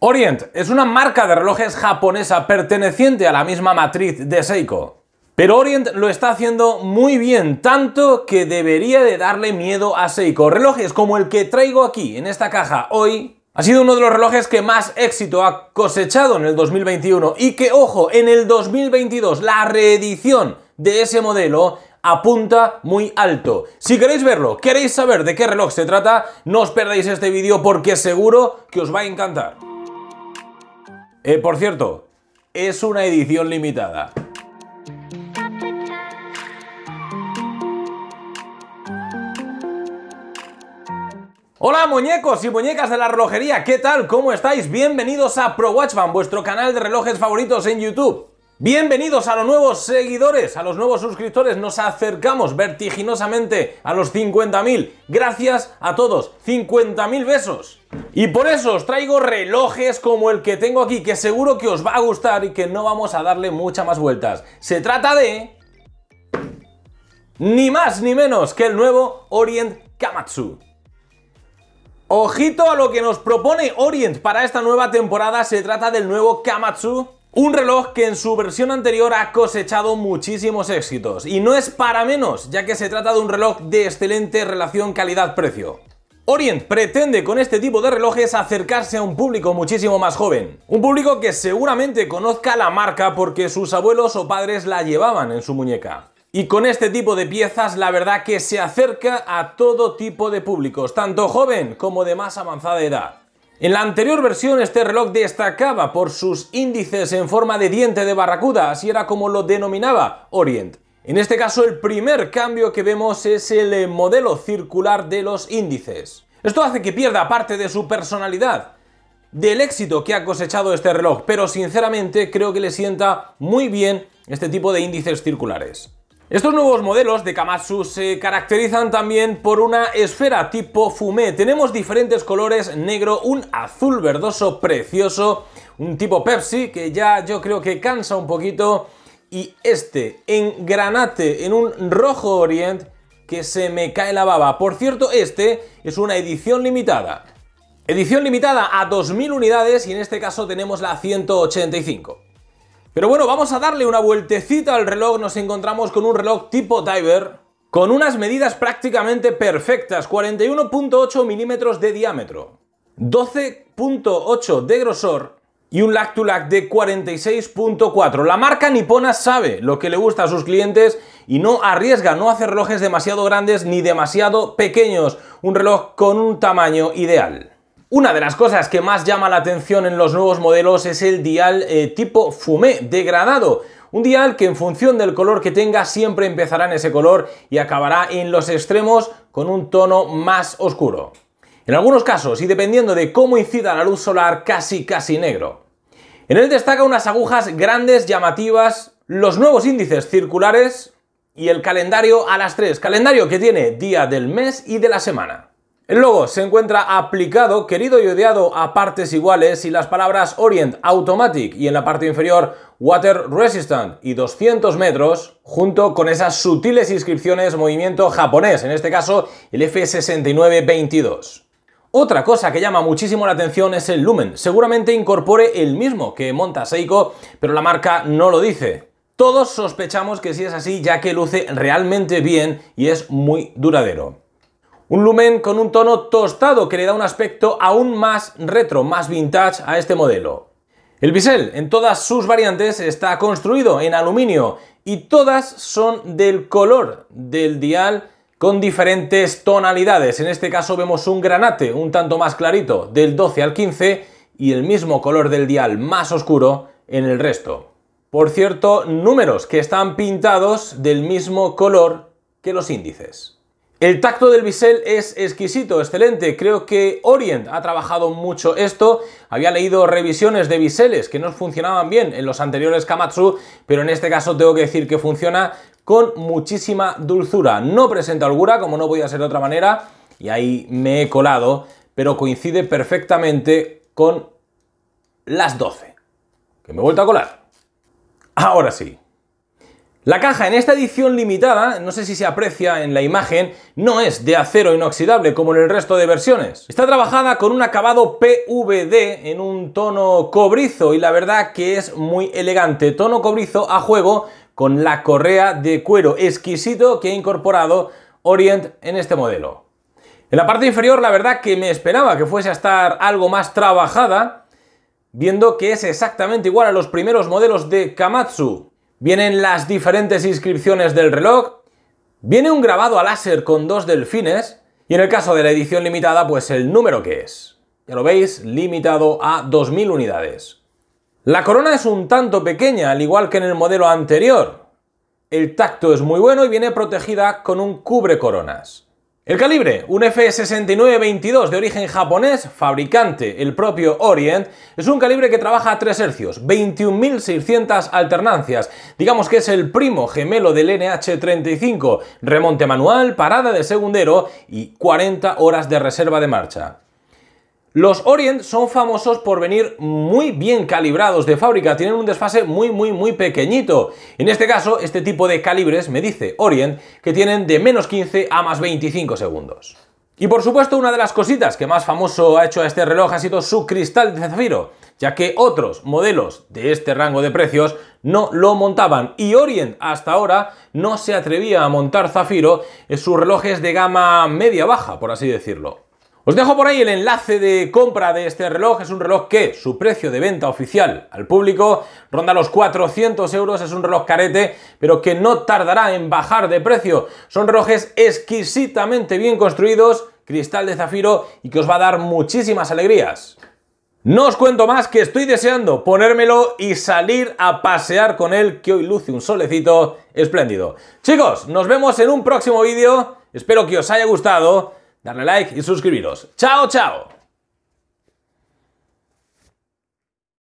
Orient es una marca de relojes japonesa perteneciente a la misma matriz de Seiko. Pero Orient lo está haciendo muy bien, tanto que debería de darle miedo a Seiko. Relojes como el que traigo aquí en esta caja hoy ha sido uno de los relojes que más éxito ha cosechado en el 2021 y que, ojo, en el 2022 la reedición de ese modelo apunta muy alto. Si queréis verlo, queréis saber de qué reloj se trata, no os perdáis este vídeo porque seguro que os va a encantar. Eh, por cierto, es una edición limitada. Hola muñecos y muñecas de la relojería, ¿qué tal? ¿Cómo estáis? Bienvenidos a ProWatchFan, vuestro canal de relojes favoritos en YouTube. Bienvenidos a los nuevos seguidores, a los nuevos suscriptores. Nos acercamos vertiginosamente a los 50.000. Gracias a todos. 50.000 besos. Y por eso os traigo relojes como el que tengo aquí, que seguro que os va a gustar y que no vamos a darle muchas más vueltas. Se trata de... Ni más ni menos que el nuevo Orient Kamatsu. Ojito a lo que nos propone Orient para esta nueva temporada. Se trata del nuevo Kamatsu un reloj que en su versión anterior ha cosechado muchísimos éxitos, y no es para menos, ya que se trata de un reloj de excelente relación calidad-precio. Orient pretende con este tipo de relojes acercarse a un público muchísimo más joven. Un público que seguramente conozca la marca porque sus abuelos o padres la llevaban en su muñeca. Y con este tipo de piezas la verdad que se acerca a todo tipo de públicos, tanto joven como de más avanzada edad. En la anterior versión este reloj destacaba por sus índices en forma de diente de barracuda, así era como lo denominaba Orient. En este caso el primer cambio que vemos es el modelo circular de los índices. Esto hace que pierda parte de su personalidad, del éxito que ha cosechado este reloj, pero sinceramente creo que le sienta muy bien este tipo de índices circulares. Estos nuevos modelos de Kamatsu se caracterizan también por una esfera tipo fumé. Tenemos diferentes colores, negro, un azul verdoso precioso, un tipo Pepsi que ya yo creo que cansa un poquito y este en granate, en un rojo orient que se me cae la baba. Por cierto, este es una edición limitada. Edición limitada a 2.000 unidades y en este caso tenemos la 185. Pero bueno, vamos a darle una vueltecita al reloj, nos encontramos con un reloj tipo diver, con unas medidas prácticamente perfectas, 41.8 milímetros de diámetro, 12.8 de grosor y un lac to de 46.4. La marca nipona sabe lo que le gusta a sus clientes y no arriesga, no hace relojes demasiado grandes ni demasiado pequeños, un reloj con un tamaño ideal. Una de las cosas que más llama la atención en los nuevos modelos es el dial eh, tipo fumé, degradado. Un dial que en función del color que tenga siempre empezará en ese color y acabará en los extremos con un tono más oscuro. En algunos casos, y dependiendo de cómo incida la luz solar, casi casi negro. En él destaca unas agujas grandes, llamativas, los nuevos índices circulares y el calendario a las 3, calendario que tiene día del mes y de la semana. El logo se encuentra aplicado, querido y odiado, a partes iguales y las palabras Orient Automatic y en la parte inferior Water Resistant y 200 metros, junto con esas sutiles inscripciones movimiento japonés, en este caso el F6922. Otra cosa que llama muchísimo la atención es el lumen. Seguramente incorpore el mismo que monta Seiko, pero la marca no lo dice. Todos sospechamos que sí es así, ya que luce realmente bien y es muy duradero. Un lumen con un tono tostado que le da un aspecto aún más retro, más vintage a este modelo. El bisel, en todas sus variantes, está construido en aluminio y todas son del color del dial con diferentes tonalidades. En este caso vemos un granate un tanto más clarito del 12 al 15 y el mismo color del dial más oscuro en el resto. Por cierto, números que están pintados del mismo color que los índices. El tacto del bisel es exquisito, excelente. Creo que Orient ha trabajado mucho esto. Había leído revisiones de biseles que no funcionaban bien en los anteriores Kamatsu, pero en este caso tengo que decir que funciona con muchísima dulzura. No presenta holgura, como no podía ser de otra manera, y ahí me he colado, pero coincide perfectamente con las 12. Que me he vuelto a colar. Ahora sí. La caja en esta edición limitada, no sé si se aprecia en la imagen, no es de acero inoxidable como en el resto de versiones. Está trabajada con un acabado PVD en un tono cobrizo y la verdad que es muy elegante. Tono cobrizo a juego con la correa de cuero exquisito que ha incorporado Orient en este modelo. En la parte inferior la verdad que me esperaba que fuese a estar algo más trabajada, viendo que es exactamente igual a los primeros modelos de Kamatsu vienen las diferentes inscripciones del reloj, viene un grabado a láser con dos delfines y en el caso de la edición limitada pues el número que es. Ya lo veis, limitado a 2.000 unidades. La corona es un tanto pequeña, al igual que en el modelo anterior. El tacto es muy bueno y viene protegida con un cubre coronas. El calibre, un f 6922 de origen japonés, fabricante el propio Orient, es un calibre que trabaja a 3 hercios, 21.600 alternancias. Digamos que es el primo gemelo del NH35, remonte manual, parada de segundero y 40 horas de reserva de marcha. Los Orient son famosos por venir muy bien calibrados de fábrica, tienen un desfase muy muy muy pequeñito. En este caso, este tipo de calibres, me dice Orient, que tienen de menos 15 a más 25 segundos. Y por supuesto, una de las cositas que más famoso ha hecho a este reloj ha sido su cristal de zafiro, ya que otros modelos de este rango de precios no lo montaban y Orient hasta ahora no se atrevía a montar zafiro en sus relojes de gama media-baja, por así decirlo. Os dejo por ahí el enlace de compra de este reloj. Es un reloj que su precio de venta oficial al público ronda los 400 euros. Es un reloj carete, pero que no tardará en bajar de precio. Son relojes exquisitamente bien construidos, cristal de zafiro y que os va a dar muchísimas alegrías. No os cuento más que estoy deseando ponérmelo y salir a pasear con él, que hoy luce un solecito espléndido. Chicos, nos vemos en un próximo vídeo. Espero que os haya gustado darle like y suscribiros. ¡Chao, chao!